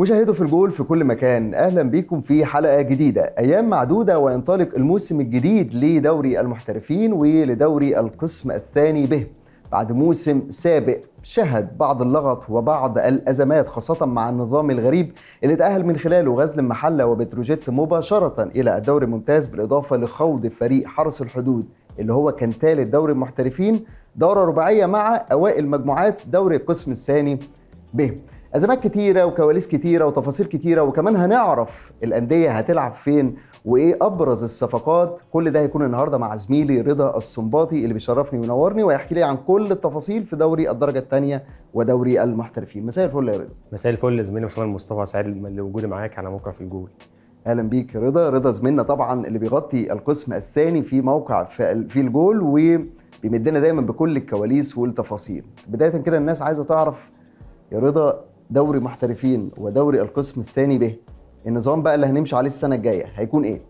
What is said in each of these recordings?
مشاهدوا في الجول في كل مكان اهلا بيكم في حلقه جديده ايام معدوده وينطلق الموسم الجديد لدوري المحترفين ولدوري القسم الثاني به بعد موسم سابق شهد بعض اللغط وبعض الازمات خاصه مع النظام الغريب اللي تاهل من خلاله غزل المحله وبتروجيت مباشره الى الدوري الممتاز بالاضافه لخوض فريق حرس الحدود اللي هو كان ثالث دوري المحترفين دوره رباعيه مع اوائل مجموعات دوري القسم الثاني به ازمات كتيره وكواليس كتيره وتفاصيل كتيره وكمان هنعرف الانديه هتلعب فين وايه ابرز الصفقات كل ده هيكون النهارده مع زميلي رضا السنباطي اللي بيشرفني وينورني وهيحكي لي عن كل التفاصيل في دوري الدرجه الثانيه ودوري المحترفين مساء الفل يا رضا مساء الفل زميلي محمد مصطفى سعيد لوجودي معاك على موقع في الجول اهلا بيك رضا رضا زميلنا طبعا اللي بيغطي القسم الثاني في موقع في الجول وبيمدنا دايما بكل الكواليس والتفاصيل بدايه كده الناس عايزه تعرف يا رضا دوري محترفين ودوري القسم الثاني ب النظام بقى اللي هنمشي عليه السنه الجايه هيكون ايه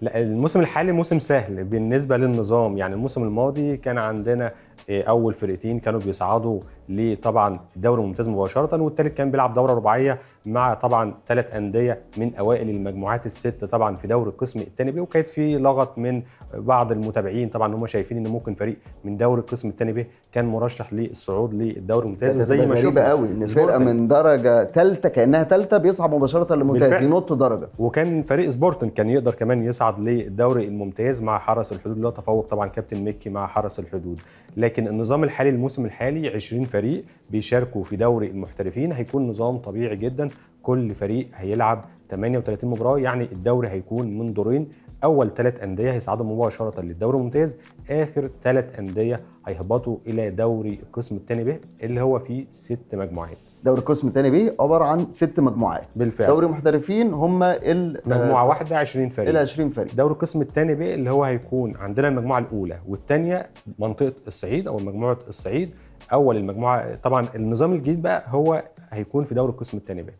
لا الموسم الحالي موسم سهل بالنسبه للنظام يعني الموسم الماضي كان عندنا آه، اول فرقتين كانوا بيصعدوا لطبعا دوري ممتاز مباشره والثالث كان بيلعب دوره رباعيه مع طبعا ثلاث انديه من اوائل المجموعات الست طبعا في دوري القسم الثاني وكانت في لغط من بعض المتابعين طبعا هم شايفين ان ممكن فريق من دوري القسم الثاني ب كان مرشح للصعود للدوري الممتاز زي ما شفنا قوي ان فرقه من درجه ثالثه كانها ثالثه بيصعد مباشره للممتاز ينط درجه وكان فريق سبورتن كان يقدر كمان يصعد للدوري الممتاز مع حرس الحدود لا تفوق طبعا كابتن ميكي مع حرس الحدود لكن النظام الحالي الموسم الحالي 20 فريق بيشاركوا في دوري المحترفين هيكون نظام طبيعي جدا كل فريق هيلعب 38 مباراه يعني الدوري هيكون من دورين اول ثلاث انديه هيصعدوا مباشره للدوري الممتاز اخر ثلاث انديه هيهبطوا الى دوري القسم الثاني ب اللي هو فيه ست مجموعات دوري القسم الثاني ب عباره عن ست مجموعات بالفعل دوري محترفين هم ال مجموعه واحده 20 فريق ال 20 فريق دوري القسم الثاني ب اللي هو هيكون عندنا المجموعه الاولى والثانيه منطقه الصعيد او مجموعه الصعيد اول المجموعه طبعا النظام الجديد بقى هو هيكون في دوري القسم الثاني ب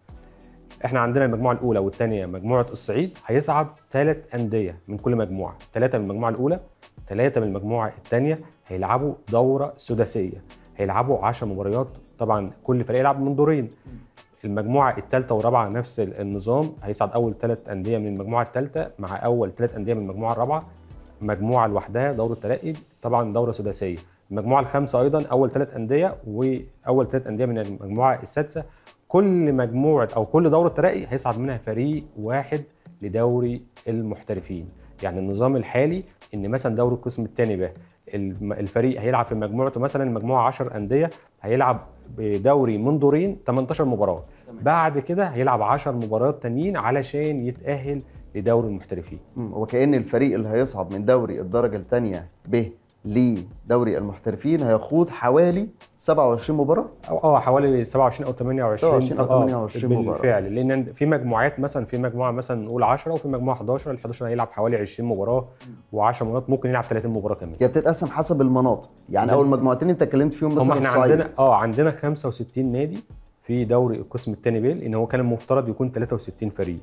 احنا عندنا المجموعه الاولى والثانيه مجموعه الصعيد هيصعد ثلاث انديه من كل مجموعه ثلاثه من المجموعه الاولى ثلاثه من المجموعه الثانيه هيلعبوا دوره سداسيه هيلعبوا 10 مباريات طبعا كل فريق يلعب من دورين المجموعه الثالثه والرابعه نفس النظام هيصعد اول ثلاث انديه من المجموعه الثالثه مع اول ثلاث انديه من المجموعه الرابعه مجموعه لوحدها دوره ترقي طبعا دوره سداسيه المجموعه الخامسه ايضا اول ثلاث انديه واول ثلاث انديه من المجموعه السادسه كل مجموعه او كل دوره ترقي هيصعد منها فريق واحد لدوري المحترفين يعني النظام الحالي ان مثلا دوري القسم الثاني بقى الفريق هيلعب في مجموعته مثلا مجموعه 10 انديه هيلعب بدوري من دورين 18 مباراه بعد كده هيلعب 10 مباريات تانيين علشان يتاهل لدوري المحترفين وكان الفريق اللي هيصعد من دوري الدرجه الثانيه ب لدوري المحترفين هيخوض حوالي 27 مباراه او اه حوالي 27 او 28 27 او 28 آه، مباراه بالفعل لان في مجموعات مثلا في مجموعه مثلا نقول 10 وفي مجموعه 11 ال 11 هيلعب حوالي 20 مباراه و10 مباريات ممكن يلعب 30 مباراه كمان هي بتتقسم حسب المناطق يعني اول مجموعتين انت اتكلمت فيهم بس احنا عندنا اه عندنا 65 نادي في دوري القسم الثاني بيل ان هو كان المفترض يكون 63 فريق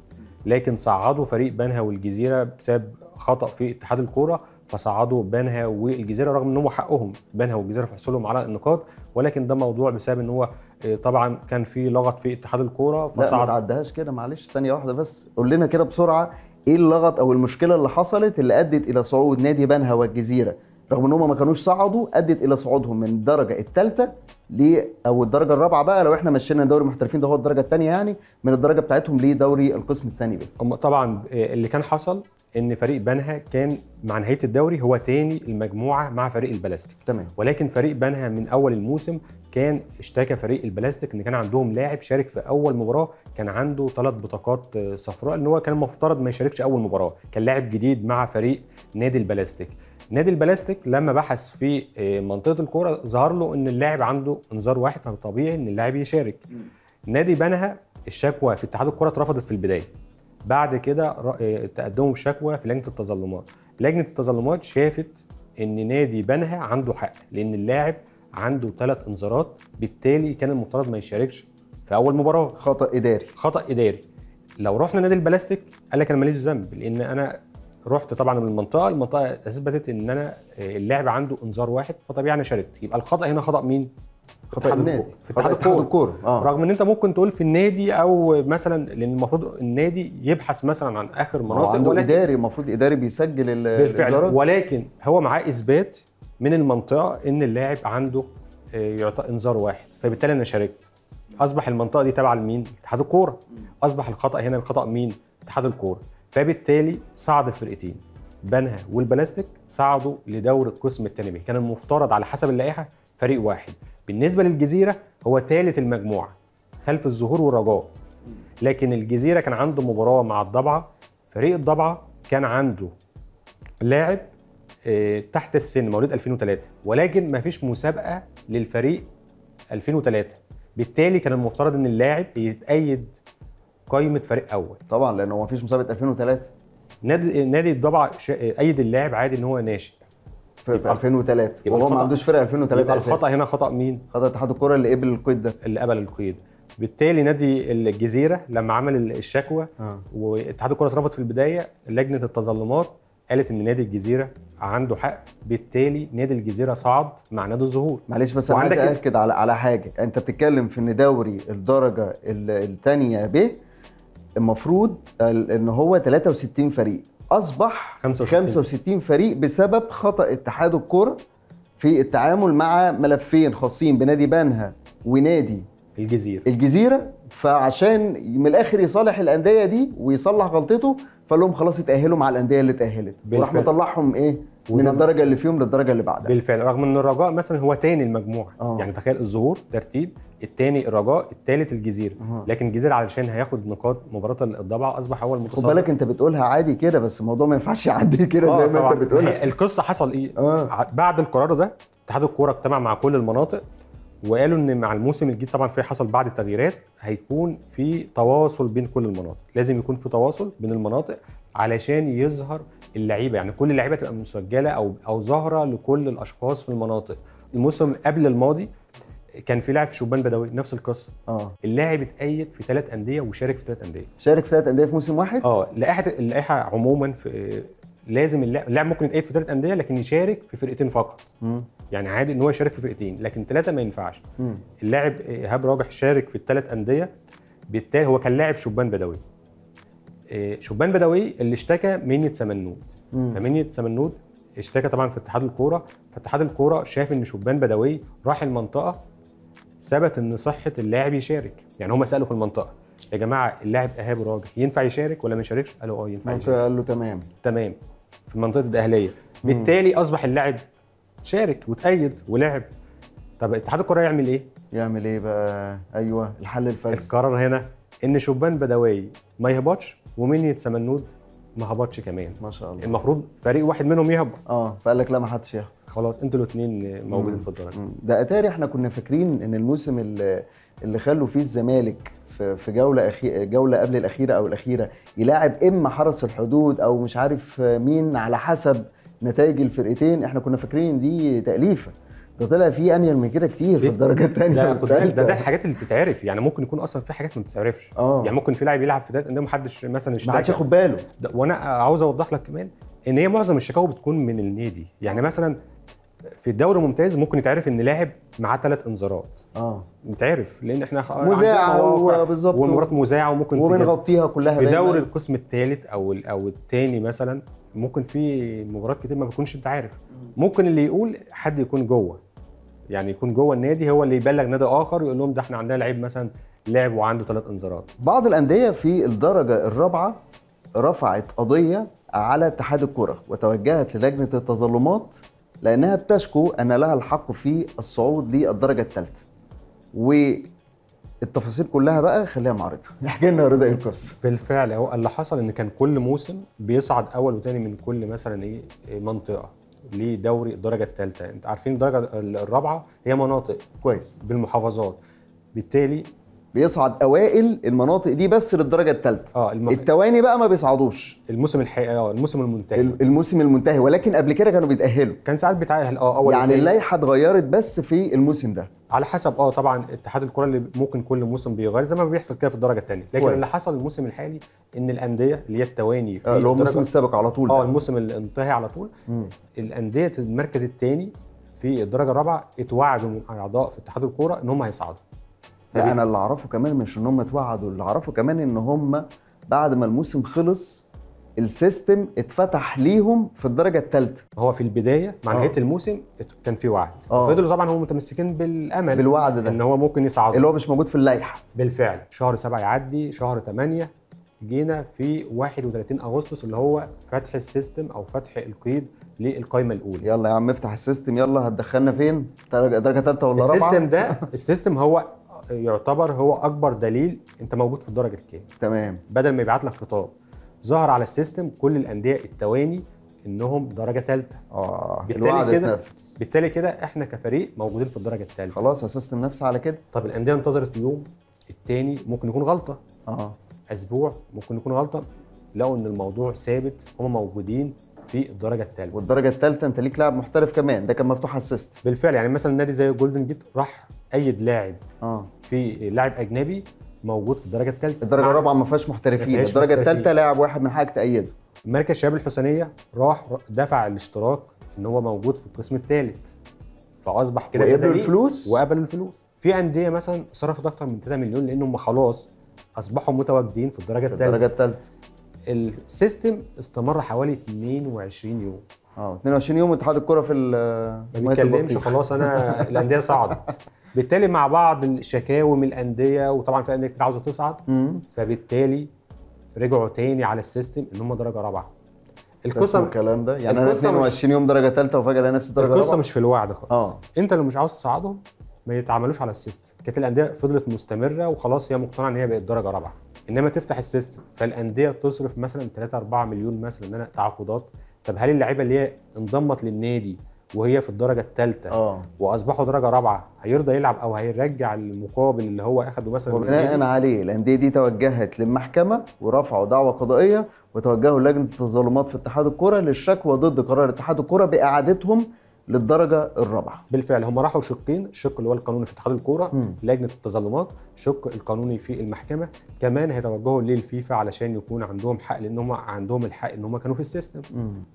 لكن صعدوا فريق بنها والجزيره بسبب خطا في اتحاد الكوره فصعدوا بنها والجزيره رغم ان هم حقهم بنها والجزيره في حصولهم على النقاط ولكن ده موضوع بسبب ان هو آه، طبعا كان في لغط في اتحاد الكوره فصعد لا ما تعدهاش كده معلش ثانيه واحده بس قول لنا كده بسرعه ايه اللغط او المشكله اللي حصلت اللي ادت الى صعود نادي بنها والجزيره رغم ان هم ما كانوش صعدوا ادت الى صعودهم من الدرجه الثالثه ل او الدرجه الرابعه بقى لو احنا مشينا دوري المحترفين ده هو الدرجه الثانيه يعني من الدرجه بتاعتهم لدوري القسم الثاني هم طبعا آه، اللي كان حصل ان فريق بنها كان مع نهايه الدوري هو تاني المجموعه مع فريق البلاستيك تمام ولكن فريق بنها من اول الموسم كان اشتكى فريق البلاستيك ان كان عندهم لاعب شارك في اول مباراه كان عنده ثلاث بطاقات آه، صفراء ان هو كان المفترض ما يشاركش اول مباراه كان لاعب جديد مع فريق نادي البلاستيك نادي البلاستيك لما بحث في آه، منطقه الكوره ظهر له ان اللاعب عنده انذار واحد فطبيعي ان اللاعب يشارك نادي بنها الشكوى في اتحاد الكره اترفضت في البدايه بعد كده آه، تقدموا بشكوى في لجنه التظلمات لجنه التظلمات شافت ان نادي بنها عنده حق لان اللاعب عنده ثلاث انذارات بالتالي كان المفترض ما يشاركش في اول مباراه خطا اداري خطا اداري لو رحنا نادي البلاستيك قال لك انا ماليش ذنب لان انا رحت طبعا من المنطقه المنطقه اثبتت ان انا آه، اللاعب عنده انذار واحد فطبيعي انا شاركت يبقى الخطا هنا خطا مين خطا في اتحاد الكوره آه. رغم ان انت ممكن تقول في النادي او مثلا لان المفروض النادي يبحث مثلا عن اخر مناطق عنده ولكن اداري المفروض اداري بيسجل بالفعل ولكن هو معاه اثبات من المنطقه ان اللاعب عنده آه، يعطى انذار واحد فبالتالي انا شاركت اصبح المنطقه دي تابعه لمين؟ اتحاد الكوره اصبح الخطا هنا الخطا مين؟ اتحاد الكوره فبالتالي صعد الفرقتين بنها والبلاستيك صعدوا لدور القسم التنميه كان المفترض على حسب اللائحه فريق واحد بالنسبه للجزيره هو ثالث المجموعه خلف الزهور والرجاء لكن الجزيره كان عنده مباراه مع الضبعه فريق الضبعه كان عنده لاعب آه، تحت السن مواليد 2003 ولكن ما فيش مسابقه للفريق 2003 بالتالي كان المفترض ان اللاعب يتأيد قايمه فريق اول طبعا لانه ما فيش مسابقه 2003 نادي نادي الضبع ايد اللاعب عادي ان هو ناشئ في 2003 يبقى وهو ما عندوش فرقه 2003 يبقى الخطا هنا خطا مين؟ خطا اتحاد الكره اللي قبل القيد ده اللي قبل القيد بالتالي نادي الجزيره لما عمل الشكوى آه. واتحاد الكره اترفض في البدايه لجنه التظلمات قالت ان نادي الجزيره عنده حق بالتالي نادي الجزيره صعد مع نادي الظهور معلش بس انا عايز اكد على على حاجه انت بتتكلم في ان دوري الدرجه الثانيه ب المفروض ان هو 63 فريق اصبح 65, 65 فريق بسبب خطا اتحاد الكره في التعامل مع ملفين خاصين بنادي بنها ونادي الجزيره الجزيره فعشان من الاخر يصالح الانديه دي ويصلح غلطته فقال لهم خلاص اتاهلوا مع الانديه اللي اتاهلت وراح مطلعهم ايه من الدرجه اللي فيهم للدرجه اللي بعدها بالفعل رغم ان الرجاء مثلا هو تاني المجموعه أوه. يعني تخيل الظهور ترتيب التاني الرجاء الثالث الجزيره أوه. لكن الجزيره علشان هياخد نقاط مباراه الضبع اصبح هو المتصدر خد بالك انت بتقولها عادي كده بس الموضوع ما ينفعش يعدي كده آه، زي ما انت بتقولها القصه حصل ايه أوه. بعد القرار ده اتحاد الكوره اجتمع مع كل المناطق وقالوا ان مع الموسم الجديد طبعا في حصل بعض التغييرات هيكون في تواصل بين كل المناطق لازم يكون في تواصل بين المناطق علشان يظهر اللعيبه يعني كل اللعيبه تبقى مسجله او او ظاهره لكل الاشخاص في المناطق الموسم قبل الماضي كان في لاعب في شبان بدوي نفس القصه اه اللاعب اتأيد في ثلاث انديه وشارك في ثلاث انديه شارك في ثلاث انديه في موسم واحد اه لائحه اللائحه عموما في لازم اللاعب, اللاعب ممكن يتأيد في ثلاث انديه لكن يشارك في فرقتين فقط مم. يعني عادي ان هو يشارك في فرقتين لكن ثلاثه ما ينفعش مم. اللاعب ايهاب راجح شارك في الثلاث انديه بالتالي هو كان لاعب شبان بدوي آه، شبان بدوي اللي اشتكى منية سمنود فمنية سمنود اشتكى طبعا في اتحاد الكوره فاتحاد الكوره شاف ان شبان بدوي راح المنطقه ثبت ان صحه اللاعب يشارك يعني هم سالوا في المنطقه يا جماعه اللاعب ايهاب راجل ينفع يشارك ولا ما يشاركش قالوا اه ينفع يشارك قال له تمام تمام في منطقه الاهليه بالتالي اصبح اللاعب شارك وتأيد ولعب طب اتحاد الكوره يعمل ايه يعمل ايه بقى ايوه الحل الفذ القرار هنا ان شبان بدوي ما يهبطش ومنية سمنود ما هبطش كمان ما شاء الله المفروض فريق واحد منهم يهبط اه فقال لك لا ما حدش يهبط خلاص انتوا الاثنين موجودين في الدرجه ده اتاري احنا كنا فاكرين ان الموسم اللي, اللي خلوا فيه الزمالك في جوله أخي... جوله قبل الاخيره او الاخيره يلاعب اما حرس الحدود او مش عارف مين على حسب نتائج الفرقتين احنا كنا فاكرين دي تاليفه ده طلع فيه انيل من كده كتير في الدرجه الثانيه ده, ده طيب. ده الحاجات اللي بتتعرف يعني ممكن يكون اصلا في حاجات ما بتتعرفش اه يعني ممكن في لاعب يلعب في ده ما محدش مثلا اشتكى حدش ياخد باله وانا عاوز اوضح لك كمان ان هي معظم الشكاوى بتكون من النادي يعني مثلا في الدوري الممتاز ممكن يتعرف ان لاعب معاه ثلاث انذارات اه يتعرف لان احنا مذاعه بالظبط ومباراه مذاعه وممكن وبنغطيها كلها في دوري القسم الثالث او او الثاني مثلا ممكن في مباريات كتير ما بيكونش انت عارف ممكن اللي يقول حد يكون جوه يعني يكون جوه النادي هو اللي يبلغ نادي اخر ويقول لهم ده احنا عندنا لعيب مثلا لعب وعنده ثلاث انذارات بعض الانديه في الدرجه الرابعه رفعت قضيه على اتحاد الكره وتوجهت للجنه التظلمات لانها بتشكو ان لها الحق في الصعود للدرجه الثالثه والتفاصيل كلها بقى خليها مع رضا احكي لنا رضا ايه القصه بالفعل هو اللي حصل ان كان كل موسم بيصعد اول وثاني من كل مثلا ايه منطقه لدوري الدرجه الثالثه انت عارفين الدرجه الرابعه هي مناطق كويس بالمحافظات بالتالي بيصعد اوائل المناطق دي بس للدرجه الثالثه اه المح... التواني بقى ما بيصعدوش الموسم الحقيقي اه الموسم المنتهي الموسم المنتهي ولكن قبل كده كانوا بيتاهلوا كان ساعات بيتاهل اه اول يعني اللائحه اتغيرت بس في الموسم ده على حسب اه طبعا اتحاد الكره اللي ممكن كل موسم بيغير زي ما بيحصل كده في الدرجه الثانيه لكن اللي حصل الموسم الحالي ان الانديه اللي هي التواني في آه، اللي هو الموسم السابق على طول اه الموسم اللي انتهي على طول مم. الانديه المركز الثاني في الدرجه الرابعه اتوعدوا من اعضاء في اتحاد الكوره ان هم هيصعدوا لا انا اللي اعرفه كمان مش ان هم اتوعدوا اللي اعرفه كمان ان هم بعد ما الموسم خلص السيستم اتفتح ليهم في الدرجه الثالثه هو في البدايه مع نهايه آه. الموسم كان في وعد آه. فضلوا طبعا هم متمسكين بالامل بالوعد ده ان هو ممكن يصعد اللي هو مش موجود في اللائحه بالفعل شهر سبعة يعدي شهر ثمانية جينا في 31 اغسطس اللي هو فتح السيستم او فتح القيد للقايمه الاولى يلا يا عم افتح السيستم يلا هتدخلنا فين درجه ثالثه ولا رابعه السيستم ده السيستم هو يعتبر هو اكبر دليل انت موجود في الدرجه الكام تمام بدل ما يبعت لك خطاب ظهر على السيستم كل الانديه التواني انهم درجه ثالثه اه بالتالي كده بالتالي كده احنا كفريق موجودين في الدرجه الثالثه خلاص اسست نفسه على كده طب الانديه انتظرت يوم الثاني ممكن يكون غلطه اه اسبوع ممكن يكون غلطه لقوا ان الموضوع ثابت هم موجودين في الدرجه الثالثه والدرجه الثالثه انت ليك لاعب محترف كمان ده كان مفتوح على السيستم بالفعل يعني مثلا نادي زي جولدن جيت راح ايد لاعب اه في لاعب اجنبي موجود في الدرجه الثالثه الدرجه الرابعه ما فيهاش محترفين الدرجه الثالثه لاعب واحد من حاجه تأيده مركز شباب الحسينيه راح دفع الاشتراك ان هو موجود في القسم الثالث فاصبح كده قبل الفلوس وقبل الفلوس في انديه مثلا صرفت اكتر من 3 مليون لان هم خلاص اصبحوا متواجدين في الدرجه الثالثه الدرجه الثالثه السيستم استمر حوالي 22 يوم اه 22 يوم اتحاد الكوره في ما بيتكلمش خلاص انا الانديه صعدت بالتالي مع بعض الشكاوي من الانديه وطبعا في انديه كتير عاوزه تصعد مم. فبالتالي رجعوا تاني على السيستم ان هم درجه رابعه القصه الكلام ده يعني انا 22 يوم درجه ثالثه وفجاه الاقي نفسي درجه رابعه القصه مش في الوعد خالص آه. انت اللي مش عاوز تصعدهم ما يتعاملوش على السيستم كانت الانديه فضلت مستمره وخلاص هي مقتنعه ان هي بقت درجه رابعه انما تفتح السيستم فالانديه تصرف مثلا 3 4 مليون مثلا ان انا تعاقدات طب هل اللعيبه اللي هي انضمت للنادي وهي في الدرجه الثالثه آه. واصبحوا درجه رابعه هيرضى يلعب او هيرجع المقابل اللي هو اخده مثلا وبناء عليه الانديه دي توجهت للمحكمه ورفعوا دعوه قضائيه وتوجهوا لجنه التظلمات في اتحاد الكره للشكوى ضد قرار اتحاد الكره باعادتهم للدرجه الرابعه بالفعل هم راحوا شقين الشق اللي هو القانوني في اتحاد الكوره لجنه التظلمات الشق القانوني في المحكمه كمان هيتوجهوا للفيفا علشان يكون عندهم حق لان هم عندهم الحق ان هم كانوا في السيستم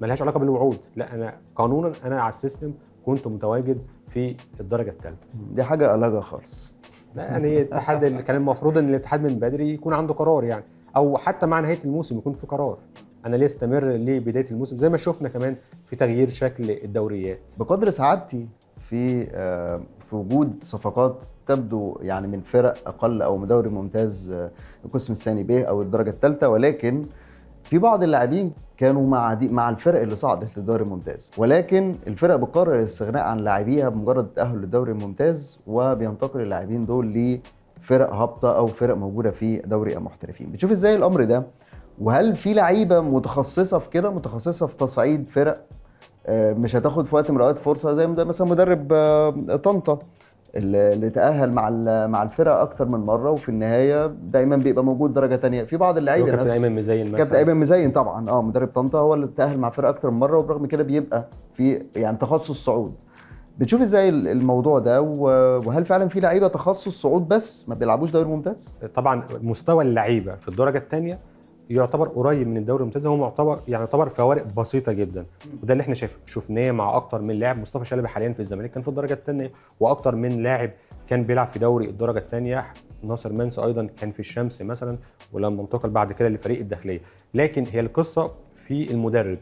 ملهاش علاقه بالوعود لا انا قانونا انا على السيستم كنت متواجد في الدرجه الثالثه دي حاجه ألاجة خالص يعني الاتحاد كان المفروض ان الاتحاد من بدري يكون عنده قرار يعني او حتى مع نهايه الموسم يكون في قرار انا ليه استمر لبدايه الموسم زي ما شفنا كمان في تغيير شكل الدوريات بقدر سعادتي في آه، في وجود صفقات تبدو يعني من فرق اقل او من دوري ممتاز آه، القسم الثاني ب او الدرجه الثالثه ولكن في بعض اللاعبين كانوا مع دي مع الفرق اللي صعدت للدوري الممتاز ولكن الفرق بتقرر الاستغناء عن لاعبيها بمجرد التاهل للدوري الممتاز وبينتقل اللاعبين دول لفرق هابطه او فرق موجوده في دوري المحترفين بتشوف ازاي الامر ده وهل في لعيبه متخصصه في كده متخصصه في تصعيد فرق آه، مش هتاخد في وقت من الاوقات فرصه زي مثلا مدرب آه، طنطا اللي تاهل مع مع الفرق اكتر من مره وفي النهايه دايما بيبقى موجود درجه تانية في بعض اللعيبه كابتن ايمن مزين مثلا كابتن ايمن مزين طبعا اه مدرب طنطا هو اللي تاهل مع فرق اكتر من مره وبرغم كده بيبقى في يعني تخصص صعود بتشوف ازاي الموضوع ده وهل فعلا في لعيبه تخصص صعود بس ما بيلعبوش دوري ممتاز؟ طبعا مستوى اللعيبه في الدرجه الثانيه يعتبر قريب من الدوري الممتاز هو معتبر يعني يعتبر فوارق بسيطه جدا وده اللي احنا شايف شفناه مع اكتر من لاعب مصطفى شلبي حاليا في الزمالك كان في الدرجه الثانيه واكتر من لاعب كان بيلعب في دوري الدرجه الثانيه ناصر منسي ايضا كان في الشمس مثلا ولما انتقل بعد كده لفريق الداخليه لكن هي القصه في المدرب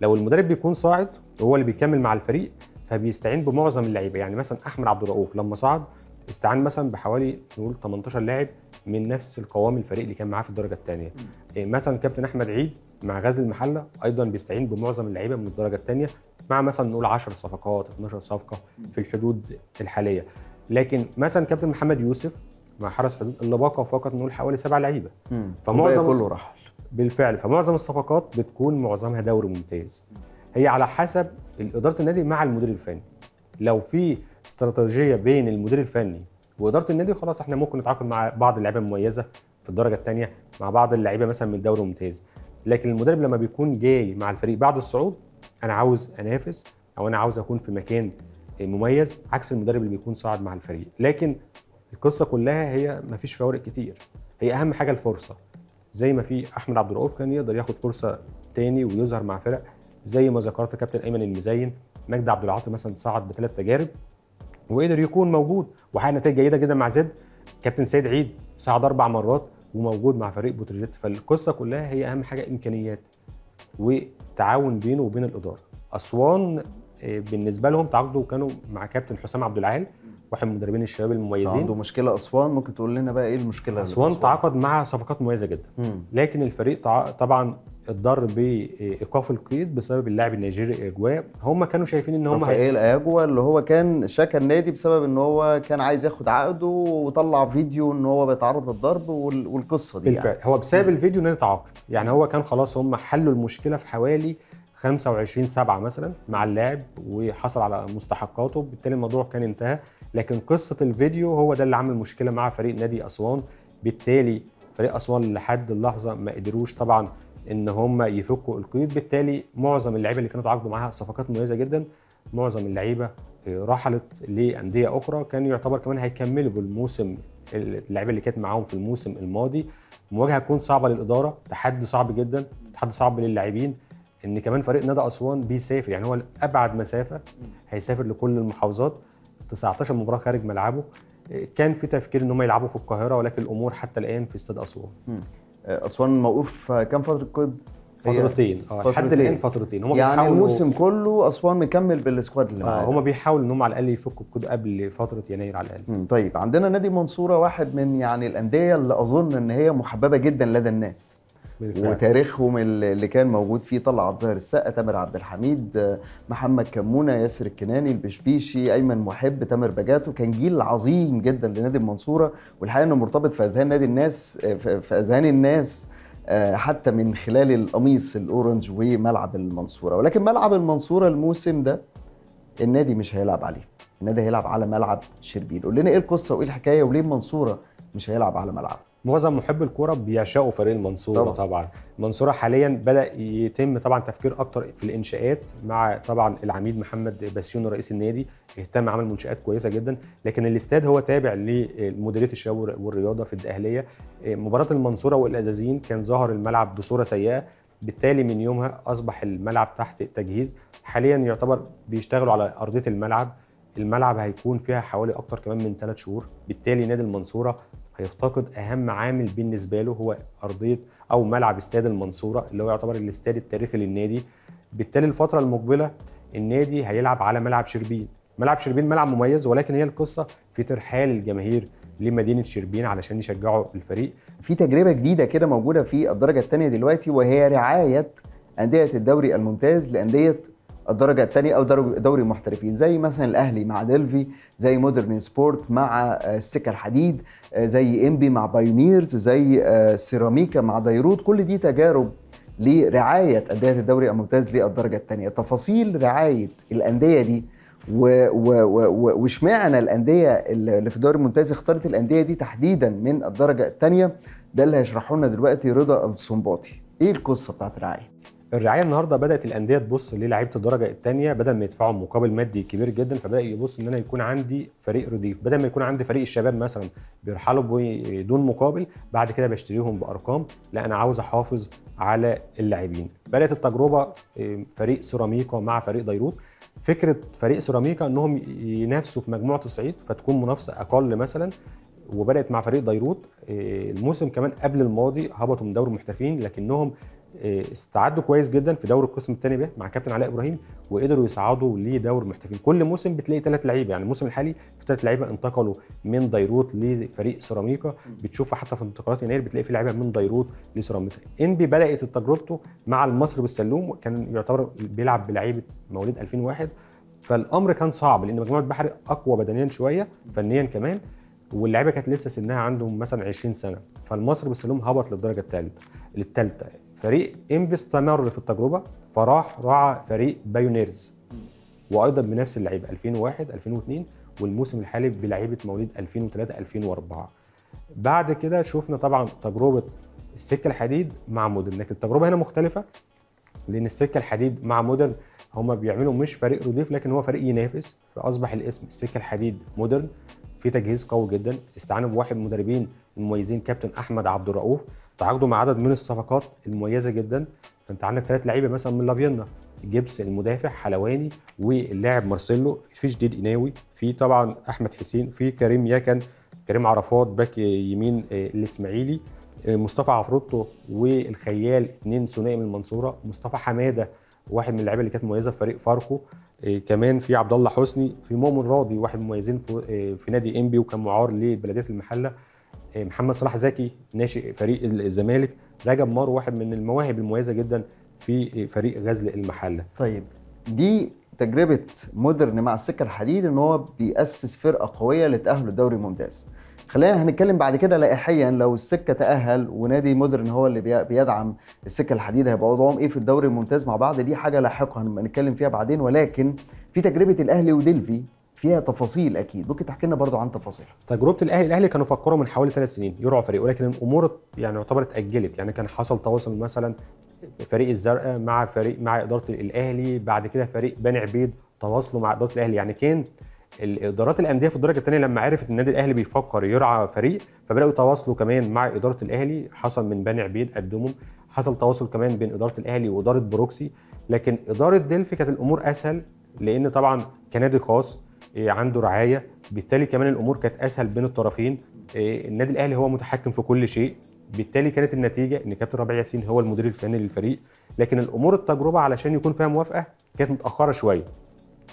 لو المدرب بيكون صاعد وهو اللي بيكمل مع الفريق فبيستعين بمعظم اللعيبه يعني مثلا احمد عبد الرؤوف لما صعد استعان مثلا بحوالي نقول 18 لاعب من نفس القوام الفريق اللي كان معاه في الدرجه الثانيه إيه، مثلا كابتن احمد عيد مع غزل المحله ايضا بيستعين بمعظم اللعيبه من الدرجه الثانيه مع مثلا نقول 10 صفقات 12 صفقه في الحدود الحاليه لكن مثلا كابتن محمد يوسف مع حرس حدود اللي بقى فقط نقول حوالي سبع لعيبه فمعظم كله راح بالفعل فمعظم الصفقات بتكون معظمها دوري ممتاز هي على حسب اداره النادي مع المدير الفني لو في استراتيجيه بين المدير الفني واداره النادي خلاص احنا ممكن نتعاقد مع بعض اللعيبه المميزه في الدرجه الثانيه مع بعض اللعيبه مثلا من الدوري الممتاز لكن المدرب لما بيكون جاي مع الفريق بعد الصعود انا عاوز انافس او انا عاوز اكون في مكان مميز عكس المدرب اللي بيكون صاعد مع الفريق لكن القصه كلها هي ما فيش فوارق كتير هي اهم حاجه الفرصه زي ما في احمد عبد الرؤوف كان يقدر ياخد فرصه تاني ويظهر مع فرق زي ما ذكرت كابتن ايمن المزين مجدي عبد العاطي مثلا صعد بثلاث تجارب وقدر يكون موجود وحقق نتائج جيده جدا مع زد كابتن سيد عيد صعد اربع مرات وموجود مع فريق بوتريجيت فالقصه كلها هي اهم حاجه امكانيات وتعاون بينه وبين الاداره اسوان آه، بالنسبه لهم تعاقدوا كانوا مع كابتن حسام عبد العال واحد من المدربين الشباب المميزين عنده مشكله اسوان ممكن تقول لنا بقى ايه المشكله اسوان تعاقد مع صفقات مميزه جدا مم. لكن الفريق طبعا اتضر بايقاف القيد بسبب اللاعب النيجيري اجواء هم كانوا شايفين ان هم رافائيل هي... اجوا اللي هو كان شكى النادي بسبب ان هو كان عايز ياخد عقده وطلع فيديو ان هو بيتعرض للضرب والقصه دي يعني. بالفعل يعني. هو بسبب مم. الفيديو النادي تعاقد يعني هو كان خلاص هم حلوا المشكله في حوالي 25 7 مثلا مع اللاعب وحصل على مستحقاته بالتالي الموضوع كان انتهى لكن قصه الفيديو هو ده اللي عمل مشكله مع فريق نادي اسوان بالتالي فريق اسوان لحد اللحظه ما قدروش طبعا ان هم يفكوا القيود بالتالي معظم اللعيبه اللي كانوا اتعاقدوا معاها صفقات مميزه جدا معظم اللعيبه رحلت لانديه اخرى كان يعتبر كمان هيكملوا بالموسم اللعيبه اللي كانت معاهم في الموسم الماضي مواجهه تكون صعبه للاداره تحدي صعب جدا تحدي صعب للاعبين ان كمان فريق نادي اسوان بيسافر يعني هو ابعد مسافه هيسافر لكل المحافظات 19 مباراه خارج ملعبه كان في تفكير ان هم يلعبوا في القاهره ولكن الامور حتى الان في استاد اسوان آه، اسوان موقوف كام فتره كود فترتين اه لحد الان فترتين هم يعني الموسم كله اسوان مكمل بالسكواد اللي آه، معاه هم بيحاولوا ان هم على الاقل يفكوا الكود قبل فتره يناير على الاقل طيب عندنا نادي منصوره واحد من يعني الانديه اللي اظن ان هي محببه جدا لدى الناس وتاريخهم اللي كان موجود فيه طلع عبد الظاهر السقا تامر عبد الحميد محمد كمونه ياسر الكناني البشبيشي ايمن محب تامر بجاتو كان جيل عظيم جدا لنادي المنصوره والحقيقه انه مرتبط في اذهان نادي الناس في اذهان الناس آه، حتى من خلال القميص الاورنج وملعب المنصوره ولكن ملعب المنصوره الموسم ده النادي مش هيلعب عليه النادي هيلعب على ملعب شربين قول لنا ايه القصه وايه الحكايه وليه المنصوره مش هيلعب على ملعب معظم محب الكوره بيعشقوا فريق المنصوره طبعا, طبعا. المنصوره حاليا بدا يتم طبعا تفكير اكتر في الانشاءات مع طبعا العميد محمد بسيوني رئيس النادي اهتم عمل منشات كويسه جدا لكن الاستاد هو تابع لمديريه الشباب والرياضه في الاهليه آه، مباراه المنصوره والازازين كان ظهر الملعب بصوره سيئه بالتالي من يومها اصبح الملعب تحت تجهيز حاليا يعتبر بيشتغلوا على ارضيه الملعب الملعب هيكون فيها حوالي اكتر كمان من ثلاث شهور بالتالي نادي المنصوره هيفتقد اهم عامل بالنسبه له هو ارضيه او ملعب استاد المنصوره اللي هو يعتبر الاستاد التاريخي للنادي بالتالي الفتره المقبله النادي هيلعب على ملعب شربين ملعب شربين ملعب مميز ولكن هي القصه في ترحال الجماهير لمدينه شربين علشان يشجعوا الفريق في تجربه جديده كده موجوده في الدرجه الثانيه دلوقتي وهي رعايه انديه الدوري الممتاز لانديه الدرجه الثانيه او دوري محترفين زي مثلا الاهلي مع ديلفي زي مودرن سبورت مع السكه الحديد آه، زي امبي مع بايونيرز زي آه، سيراميكا مع ديروت كل دي تجارب لرعايه انديه الدوري الممتاز للدرجه الثانيه تفاصيل رعايه الانديه دي واشمعنى الانديه اللي في الدوري الممتاز اختارت الانديه دي تحديدا من الدرجه الثانيه ده اللي هيشرحه لنا دلوقتي رضا الصنباطي ايه القصه بتاعت الرعايه الرعايه النهارده بدات الانديه تبص للاعيبه الدرجه الثانيه بدل ما يدفعوا مقابل مادي كبير جدا فبدا يبص ان انا يكون عندي فريق رديف بدل ما يكون عندي فريق الشباب مثلا بيرحلوا بدون مقابل بعد كده بشتريهم بارقام لا انا عاوز احافظ على اللاعبين بدات التجربه آه، فريق سيراميكا مع فريق ديروت فكره فريق سيراميكا انهم ينافسوا في مجموعه الصعيد فتكون منافسه اقل مثلا وبدات مع فريق ديروت آه، الموسم كمان قبل الماضي هبطوا من دوري المحترفين لكنهم آه، استعدوا كويس جدا في دور القسم الثاني ب مع كابتن علاء ابراهيم وقدروا يصعدوا لدور المحترفين كل موسم بتلاقي ثلاث لعيبه يعني الموسم الحالي في ثلاث لعيبه انتقلوا من ديروت لفريق سيراميكا بتشوفها حتى في انتقالات يناير بتلاقي في لعيبه من ديروت لسيراميكا انبي بدات تجربته مع المصري بالسلوم كان يعتبر بيلعب بلعيبه مواليد 2001 فالامر كان صعب لان مجموعه بحر اقوى بدنيا شويه فنيا كمان واللعيبه كانت لسه سنها عندهم مثلا 20 سنه فالمصري بالسلوم هبط للدرجه الثالثه للثالثه فريق انبي استمر في التجربه فراح راعى فريق بايونيرز وايضا بنفس اللعيبه 2001 2002 والموسم الحالي بلعيبه مواليد 2003 2004 بعد كده شفنا طبعا تجربه السكه الحديد مع مودرن لكن التجربه هنا مختلفه لان السكه الحديد مع مودرن هما بيعملوا مش فريق رديف لكن هو فريق ينافس فاصبح الاسم السكه الحديد مودرن في تجهيز قوي جدا استعانوا بواحد من المدربين المميزين كابتن احمد عبد الرؤوف تعاقدوا مع عدد من الصفقات المميزه جدا فانت عندك ثلاث لعيبه مثلا من لافينا جيبس المدافع حلواني واللاعب مارسيلو في جديد اناوي في طبعا احمد حسين في كريم يكن كريم عرفات باك يمين آه، الاسماعيلي آه، مصطفى عفروتو والخيال اثنين ثنائي من المنصوره مصطفى حماده واحد من اللعيبه اللي كانت مميزه في فريق فاركو آه، كمان في عبد الله حسني في مؤمن راضي واحد مميزين في نادي انبي وكان معار لبلديه المحله إيه، محمد صلاح زكي ناشئ فريق الزمالك رجب مارو واحد من المواهب المميزه جدا في فريق غزل المحله طيب دي تجربه مودرن مع السكه الحديد ان هو بيأسس فرقه قويه لتاهل الدوري ممتاز خلينا هنتكلم بعد كده لائحيا لو السكه تاهل ونادي مودرن هو اللي بيدعم السكه الحديد هيبقى وضعهم ايه في الدوري الممتاز مع بعض دي حاجه لاحقا هنتكلم فيها بعدين ولكن في تجربه الاهلي وديلفي فيها تفاصيل اكيد ممكن تحكي لنا برضو عن تفاصيلها تجربه طيب، الاهلي الاهلي كانوا فكروا من حوالي ثلاث سنين يرعوا فريق ولكن الامور يعني يعتبر اتاجلت يعني كان حصل تواصل مثلا فريق الزرقاء مع فريق مع اداره الاهلي بعد كده فريق بني عبيد تواصلوا مع اداره الاهلي يعني كان الادارات الانديه في الدرجه الثانيه لما عرفت ان النادي الاهلي بيفكر يرعى فريق فبداوا يتواصلوا كمان مع اداره الاهلي حصل من بني عبيد قدموا حصل تواصل كمان بين اداره الاهلي واداره بروكسي لكن اداره ديلفي كانت الامور اسهل لان طبعا كنادي خاص إيه، عنده رعايه بالتالي كمان الامور كانت اسهل بين الطرفين إيه، النادي الاهلي هو متحكم في كل شيء بالتالي كانت النتيجه ان كابتن ربيع ياسين هو المدير الفني للفريق لكن الامور التجربه علشان يكون فيها موافقه كانت متاخره شويه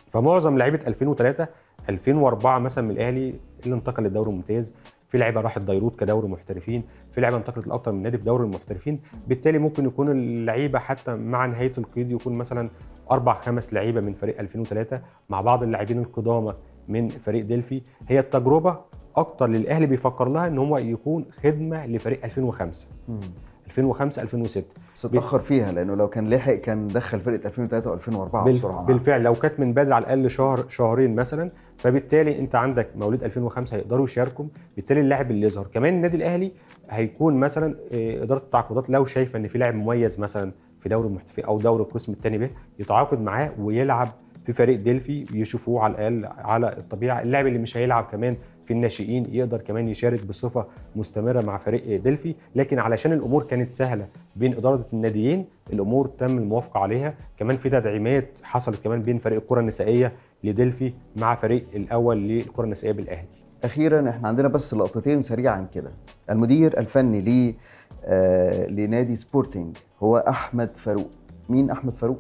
فمعظم لعيبه 2003 2004 مثلا من الاهلي اللي انتقل للدوري الممتاز في لعيبه راحت ديروت كدوري محترفين في لعيبه انتقلت لاكثر من نادي في دوري المحترفين بالتالي ممكن يكون اللعيبه حتى مع نهايه القيد يكون مثلا اربع خمس لعيبه من فريق 2003 مع بعض اللاعبين القدامى من فريق ديلفي هي التجربه اكتر للاهلي بيفكر لها ان هو يكون خدمه لفريق 2005 2005 2006 بس اتاخر فيها لانه لو كان لحق كان دخل فرقه 2003 و2004 بال... بسرعه بالفعل لو كانت من بدري على الاقل شهر شهرين مثلا فبالتالي انت عندك مواليد 2005 هيقدروا يشاركوا بالتالي اللاعب اللي يظهر كمان النادي الاهلي هيكون مثلا آه، اداره التعاقدات لو شايفه ان في لاعب مميز مثلا في دوري المحترفين او دوري القسم الثاني به يتعاقد معاه ويلعب في فريق ديلفي يشوفوه على الاقل على الطبيعه اللاعب اللي مش هيلعب كمان في الناشئين يقدر كمان يشارك بصفه مستمره مع فريق ديلفي لكن علشان الامور كانت سهله بين اداره الناديين الامور تم الموافقه عليها كمان في تدعيمات حصلت كمان بين فريق الكره النسائيه لديلفي مع فريق الاول للكره النسائيه بالاهلي اخيرا احنا عندنا بس لقطتين سريعا كده المدير الفني آه، لنادي سبورتنج هو احمد فاروق مين احمد فاروق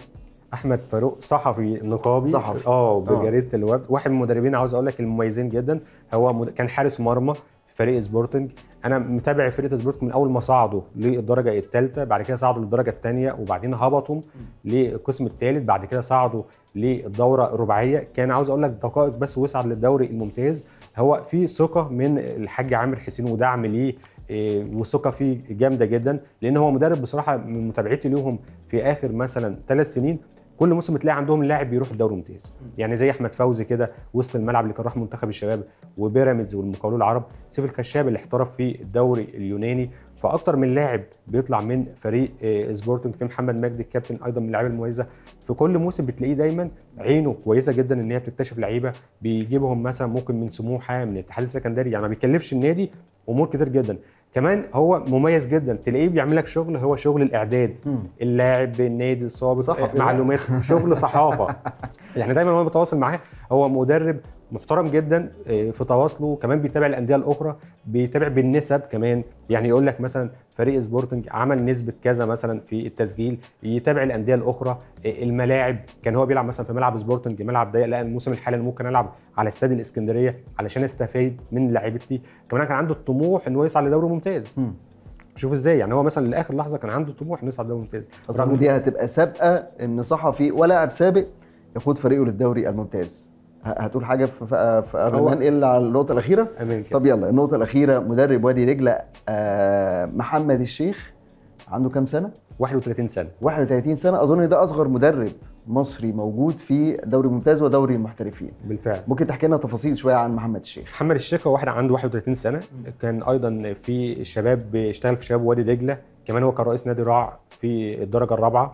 احمد فاروق صحفي نقابي صحفي اه, آه. بجريده الوقت واحد من المدربين عاوز اقول لك المميزين جدا هو مد... كان حارس مرمى في فريق سبورتنج انا متابع فريق سبورتنج من اول ما صعدوا للدرجه الثالثه بعد كده صعدوا للدرجه الثانيه وبعدين هبطوا للقسم الثالث بعد كده صعدوا للدوره الرباعيه كان عاوز اقول لك دقائق بس وصعد للدوري الممتاز هو في ثقه من الحاج عامر حسين ودعم ليه والثقه فيه جامده جدا لان هو مدرب بصراحه من متابعتي ليهم في اخر مثلا ثلاث سنين كل موسم تلاقي عندهم لاعب بيروح الدوري الممتاز يعني زي احمد فوزي كده وسط الملعب اللي كان راح منتخب الشباب وبيراميدز والمقاولون العرب سيف الخشاب اللي احترف في الدوري اليوناني فاكتر من لاعب بيطلع من فريق إيه، سبورتنج في محمد مجدي الكابتن ايضا من اللعيبه المميزه في كل موسم بتلاقيه دايما عينه كويسه جدا ان هي بتكتشف لعيبه بيجيبهم مثلا ممكن من سموحه من الاتحاد السكندري يعني ما بيكلفش النادي امور كتير جدا كمان هو مميز جدا تلاقيه بيعمل لك شغل هو شغل الاعداد اللاعب النادي السابق معلومات شغل صحافه يعني دايما وانا بتواصل معاه هو مدرب محترم جدا آه، في تواصله كمان بيتابع الانديه الاخرى بيتابع بالنسب كمان يعني يقول لك مثلا فريق سبورتنج عمل نسبه كذا مثلا في التسجيل يتابع الانديه الاخرى آه، الملاعب كان هو بيلعب مثلا في ملعب سبورتنج ملعب ضيق لا الموسم الحالي ممكن العب على استاد الاسكندريه علشان استفيد من لعيبتي كمان كان عنده الطموح ان هو يصعد لدوري ممتاز م. شوف ازاي يعني هو مثلا لاخر لحظه كان عنده طموح انه يصعد لدوري ممتاز اظن دي هتبقى سابقه ان صحفي ولاعب سابق يقود فريقه للدوري الممتاز هتقول حاجه في قبل ما ننقل على النقطه الاخيره امين كده. طب يلا النقطه الاخيره مدرب وادي دجله آه، محمد الشيخ عنده كام سنه 31 سنه 31 سنه اظن ده اصغر مدرب مصري موجود في دوري ممتاز ودوري المحترفين بالفعل ممكن تحكي لنا تفاصيل شويه عن محمد الشيخ محمد الشيخ هو واحد عنده 31 سنه كان ايضا في الشباب اشتغل في شباب وادي دجله كمان هو كان رئيس نادي رع في الدرجه الرابعه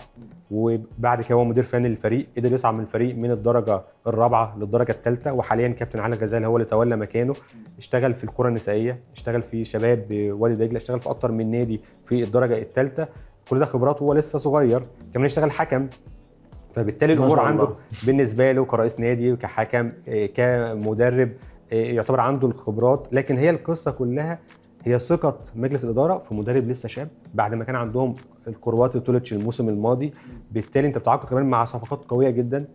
وبعد كده هو مدير فني للفريق قدر يصعد من الفريق من الدرجه الرابعه للدرجه الثالثه وحاليا كابتن علي غزال هو اللي تولى مكانه اشتغل في الكره النسائيه اشتغل في شباب وادي دجله اشتغل في اكتر من نادي في الدرجه الثالثه كل ده خبرات وهو لسه صغير كمان اشتغل حكم فبالتالي الامور عنده بالنسبه له كرئيس نادي كحكم آه، كمدرب آه، يعتبر عنده الخبرات لكن هي القصه كلها هي ثقه مجلس الاداره في مدرب لسه شاب بعد ما كان عندهم الكروات تولتش الموسم الماضي بالتالي انت بتعاقد كمان مع صفقات قويه جدا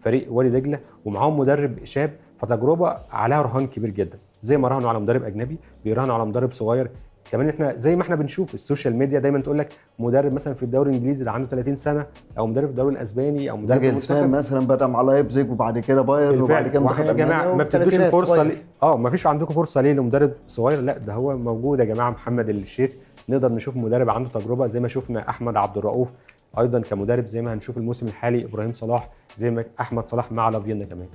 فريق وادي دجله ومعاهم مدرب شاب فتجربه عليها رهان كبير جدا زي ما راهنوا على مدرب اجنبي بيراهنوا على مدرب صغير كمان احنا زي ما احنا بنشوف السوشيال ميديا دايما تقول لك مدرب مثلا في الدوري الانجليزي ده عنده 30 سنه او مدرب في الدوري الاسباني او مدرب في مثلا بدا مع لايبزيج وبعد كده بايرن وبعد كده منتخب يا جماعه ما بتدوش الفرصه لي... اه ما فيش عندكم فرصه ليه لمدرب صغير لا ده هو موجود يا جماعه محمد الشيخ نقدر نشوف مدرب عنده تجربه زي ما شفنا احمد عبد الرؤوف ايضا كمدرب زي ما هنشوف الموسم الحالي ابراهيم صلاح زي ما احمد صلاح مع لافينا كمان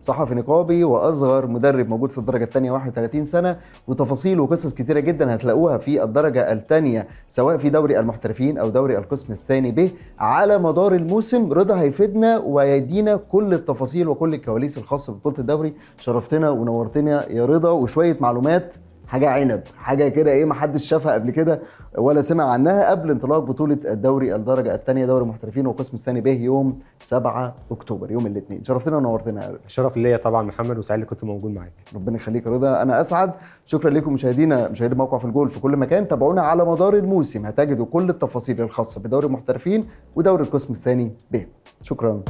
صحفي نقابي واصغر مدرب موجود في الدرجه الثانيه 31 سنه وتفاصيل وقصص كثيره جدا هتلاقوها في الدرجه الثانيه سواء في دوري المحترفين او دوري القسم الثاني ب على مدار الموسم رضا هيفيدنا ويدينا كل التفاصيل وكل الكواليس الخاصه ببطوله الدوري شرفتنا ونورتنا يا رضا وشويه معلومات حاجه عنب حاجه كده ايه ما حدش شافها قبل كده ولا سمع عنها قبل انطلاق بطوله الدوري الدرجه الثانيه دوري المحترفين والقسم الثاني به يوم 7 اكتوبر يوم الاثنين شرفتنا ونورتنا الشرف ليا طبعا محمد وسعيد اللي كنت موجود معاك ربنا يخليك يا رضا انا اسعد شكرا لكم مشاهدينا مشاهدي موقع في الجول في كل مكان تابعونا على مدار الموسم هتجدوا كل التفاصيل الخاصه بدوري المحترفين ودوري القسم الثاني به شكرا